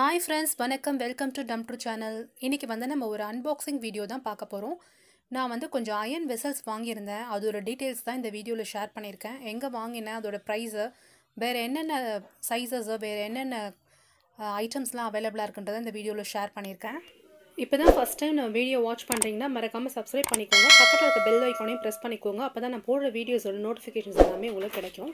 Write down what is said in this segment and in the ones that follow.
hi friends வணக்கம் welcome to டம் channel இன்றைக்கி வந்து நம்ம ஒரு அன்பாக்சிங் வீடியோ தான் பார்க்க போகிறோம் நான் வந்து கொஞ்சம் அயன் வெசல்ஸ் வாங்கியிருந்தேன் அதோடய டீட்டெயில்ஸ் தான் இந்த வீடியோவில் ஷேர் பண்ணியிருக்கேன் எங்கே வாங்கினேன் அதோடய ப்ரைஸு வேறு என்னென்ன சைஸஸு வேறு என்னென்ன ஐட்டம்ஸ்லாம் அவைலபிளாக இருக்குன்றதை இந்த வீடியோவில் ஷேர் பண்ணியிருக்கேன் இப்போ தான் ஃபஸ்ட் டைம் நான் வீடியோ வாட்ச் பண்ணுறீங்கன்னா மறக்காமல் சப்ஸ்கிரைப் பண்ணிக்கோங்க பக்கத்தில் இருக்க பெல் ஐக்கானையும் ப்ரெஸ் பண்ணிக்கோங்க அப்போ தான் நான் போடுற வீடியோஸோட நோட்டிஃபிகேஷன்ஸ் எல்லாமே உங்களுக்கு கிடைக்கும்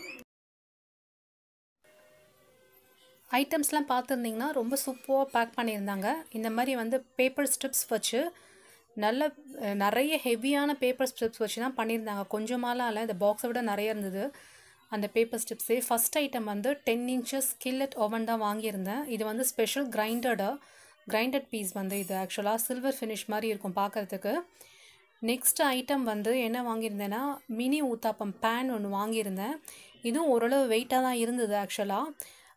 ஐட்டம்ஸ்லாம் பார்த்துருந்திங்கன்னா ரொம்ப சூப்பராக பேக் பண்ணியிருந்தாங்க இந்த மாதிரி வந்து பேப்பர் ஸ்ட்ரிப்ஸ் வச்சு நல்ல நிறைய ஹெவியான பேப்பர் ஸ்ட்ரிப்ஸ் வச்சு தான் பண்ணியிருந்தாங்க கொஞ்சமாலாம் இல்லை இந்த பாக்ஸை விட நிறைய இருந்தது அந்த பேப்பர் ஸ்ட்ரிப்ஸே ஃபஸ்ட் ஐட்டம் வந்து டென் இன்ச்சஸ் கில்லட் ஓவன் தான் வாங்கியிருந்தேன் இது வந்து ஸ்பெஷல் கிரைண்டடா கிரைண்டட் பீஸ் வந்து இது ஆக்சுவலாக சில்வர் ஃபினிஷ் மாதிரி இருக்கும் பார்க்குறதுக்கு நெக்ஸ்ட் ஐட்டம் வந்து என்ன வாங்கியிருந்தேன்னா மினி ஊத்தாப்பம் பேன் ஒன்று வாங்கியிருந்தேன் இதுவும் ஓரளவு வெயிட்டாக தான் இருந்தது ஆக்சுவலாக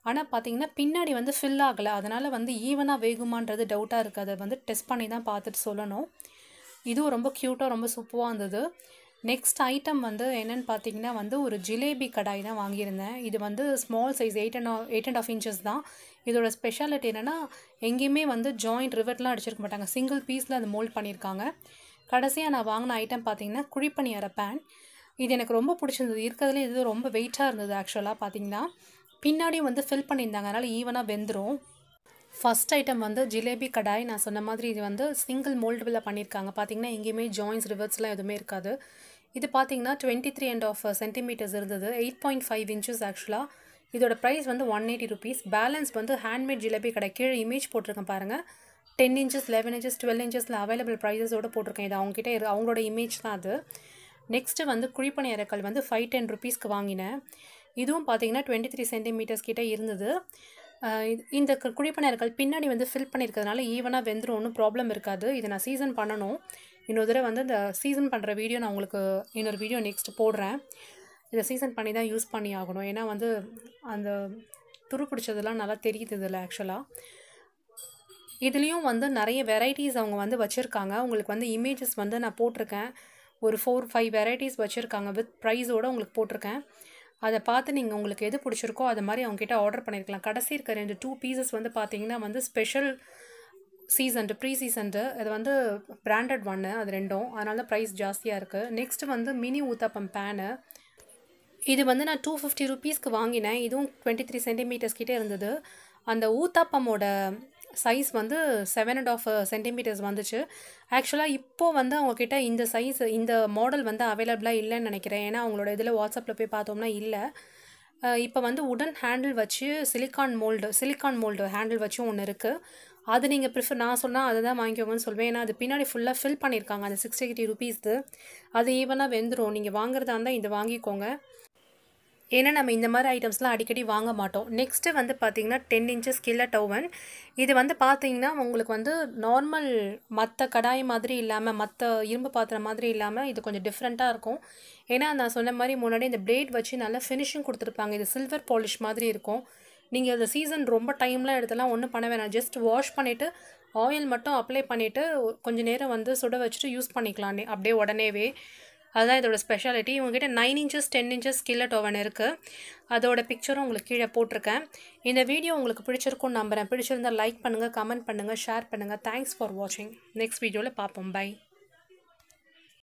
ஆனால் பார்த்தீங்கன்னா பின்னாடி வந்து ஃபில் ஆகலை அதனால் வந்து ஈவனாக வேகுமான்றது டவுட்டாக இருக்குது அதை வந்து டெஸ்ட் பண்ணி தான் பார்த்துட்டு சொல்லணும் இதுவும் ரொம்ப க்யூட்டாக ரொம்ப சூப்பராக இருந்தது நெக்ஸ்ட் ஐட்டம் வந்து என்னென்னு பார்த்தீங்கன்னா வந்து ஒரு ஜிலேபி கடாய் தான் வாங்கியிருந்தேன் இது வந்து small size eight and eight and half inches தான் இதோட ஸ்பெஷாலிட்டி என்னென்னா எங்கேயுமே வந்து ஜாயிண்ட் ரிவர்ட்லாம் அடிச்சிருக்க மாட்டாங்க சிங்கிள் பீஸில் அது மோல்ட் பண்ணியிருக்காங்க கடைசியாக நான் வாங்கின ஐட்டம் பார்த்தீங்கன்னா குழிப்பணியார பேன் இது எனக்கு ரொம்ப பிடிச்சிருந்தது இருக்கிறதுலே இது ரொம்ப வெயிட்டாக இருந்தது ஆக்சுவலாக பார்த்தீங்கன்னா பின்னாடியும் வந்து ஃபில் பண்ணியிருந்தாங்க அதனால் ஈவனாக வெந்துடும் ஃபஸ்ட் ஐட்டம் வந்து ஜிலேபி கடாய் நான் சொன்ன மாதிரி இது வந்து சிங்கிள் மோல்டபிளாக பண்ணியிருக்காங்க பார்த்தீங்கன்னா எங்கேயுமே ஜாயின்ஸ் ரிவர்ஸ்லாம் எதுவுமே இருக்காது இது பார்த்தீங்கன்னா twenty three and half centimetres இருந்தது எயிட் பாயிண்ட் ஃபைவ் இன்ச்சஸ் ஆக்சுவலாக இதோட ப்ரைஸ் வந்து ஒன் எயிட்டி ருபீஸ் பேலன்ஸ் வந்து ஹேண்ட்மேட் ஜிலேபி கடை கீழே இமேஜ் போட்டிருக்கேன் பாருங்கள் ten inches eleven inches twelve இன்ச்சஸில் அவைலபிள் ப்ரைஸஸோடு போட்டிருக்கேன் இது அவங்ககிட்ட அவங்களோட இமேஜ் தான் அது நெக்ஸ்ட்டு வந்து குழிப்பணி இறக்கல் வந்து ஃபைவ் டென் ருபீஸ்க்கு வாங்கினேன் இதுவும் பார்த்தீங்கன்னா டுவெண்ட்டி த்ரீ சென்டிமீட்டர்ஸ் கிட்டே இருந்தது இந்த குழிப்பணியர்கள் பின்னாடி வந்து ஃபில் பண்ணியிருக்கிறதுனால ஈவனாக வெந்துடும் ஒன்றும் ப்ராப்ளம் இருக்காது இதை நான் சீசன் பண்ணணும் இன்னொரு தடவை வந்து இந்த சீசன் பண்ணுற வீடியோ நான் உங்களுக்கு இன்னொரு வீடியோ நெக்ஸ்ட் போடுறேன் இதை சீசன் பண்ணி தான் யூஸ் பண்ணி ஆகணும் ஏன்னா வந்து அந்த துரு பிடிச்சதெல்லாம் நல்லா தெரியுது இதில் ஆக்சுவலாக இதுலேயும் வந்து நிறைய வெரைட்டிஸ் அவங்க வந்து வச்சுருக்காங்க உங்களுக்கு வந்து இமேஜஸ் வந்து நான் போட்டிருக்கேன் ஒரு ஃபோர் ஃபைவ் வெரைட்டிஸ் வச்சுருக்காங்க வித் ப்ரைஸோடு உங்களுக்கு போட்டிருக்கேன் அதை பார்த்து நீங்கள் உங்களுக்கு எது பிடிச்சிருக்கோ அது மாதிரி அவங்ககிட்ட ஆர்டர் பண்ணியிருக்கலாம் கடைசி இருக்கிற ரெண்டு டூ பீசஸ் வந்து பார்த்தீங்கன்னா வந்து ஸ்பெஷல் சீசன்டு ப்ரீ சீசன்டு இது வந்து பிராண்டட் ஒன்று அது ரெண்டும் அதனால தான் ப்ரைஸ் ஜாஸ்தியாக இருக்குது நெக்ஸ்ட்டு வந்து மினி ஊத்தப்பம் பேனு இது வந்து நான் டூ ஃபிஃப்டி ருபீஸ்க்கு வாங்கினேன் இதுவும் டுவெண்ட்டி த்ரீ சென்டிமீட்டர்ஸ் கிட்டே இருந்தது அந்த ஊத்தாப்பமோட சைஸ் வந்து செவன் அண்ட் ஆஃப் சென்டிமீட்டர்ஸ் வந்துச்சு ஆக்சுவலாக இப்போது வந்து அவங்கக்கிட்ட இந்த சைஸ் இந்த மாடல் வந்து அவைலபிளாக இல்லைன்னு நினைக்கிறேன் ஏன்னா அவங்களோட இதில் வாட்ஸ்அப்பில் போய் பார்த்தோம்னா இல்லை இப்போ வந்து உடன் ஹேண்டில் வச்சு silicone mould silicone mould handle வச்சும் ஒன்று இருக்குது அது நீங்கள் ப்ரிஃபர் நான் சொன்னால் அதை தான் வாங்கிக்கோங்கன்னு சொல்வேன் ஏன்னா அது பின்னாடி ஃபுல்லாக ஃபில் பண்ணியிருக்காங்க அந்த சிக்ஸ்டி எயிட்டி ருபீஸ்க்கு அது ஈவனாக வெந்துடும் நீங்கள் வாங்குறதா இருந்தால் இதை வாங்கிக்கோங்க ஏன்னா நம்ம இந்த மாதிரி ஐட்டம்ஸ்லாம் அடிக்கடி வாங்க மாட்டோம் நெக்ஸ்ட்டு வந்து பார்த்திங்கன்னா டென் இன்ச்சஸ் கில்லட் ஓவன் இது வந்து பார்த்திங்கன்னா உங்களுக்கு வந்து நார்மல் மற்ற கடாய் மாதிரி இல்லாமல் மற்ற இரும்பு பாத்திரம் மாதிரி இல்லாமல் இது கொஞ்சம் டிஃப்ரெண்ட்டாக இருக்கும் ஏன்னா நான் சொன்ன மாதிரி முன்னாடி இந்த பிளேட் வச்சு நல்லா ஃபினிஷிங் கொடுத்துருப்பாங்க இது சில்வர் பாலிஷ் மாதிரி இருக்கும் நீங்கள் அந்த சீசன் ரொம்ப டைம்லாம் எடுத்துலாம் ஒன்றும் பண்ண வேணாம் ஜஸ்ட் வாஷ் பண்ணிவிட்டு ஆயில் மட்டும் அப்ளை பண்ணிவிட்டு கொஞ்சம் நேரம் வந்து சுட வச்சுட்டு யூஸ் பண்ணிக்கலாம் அப்படியே உடனேவே அதுதான் இதோட ஸ்பெஷாலிட்டி இவங்ககிட்ட நைன் இன்ச்சஸ் டென் இன்ச்சஸ் கில்லட் ஓவன் இருக்குது அதோட பிக்சரும் உங்களுக்கு கீழே போட்டிருக்கேன் இந்த வீடியோ உங்களுக்கு பிடிச்சிருக்கும்னு நம்புகிறேன் பிடிச்சிருந்தால் லைக் பண்ணுங்கள் கமெண்ட் பண்ணுங்கள் ஷேர் பண்ணுங்கள் தேங்க்ஸ் ஃபார் வாட்சிங் நெக்ஸ்ட் வீடியோவில் பார்ப்போம் பை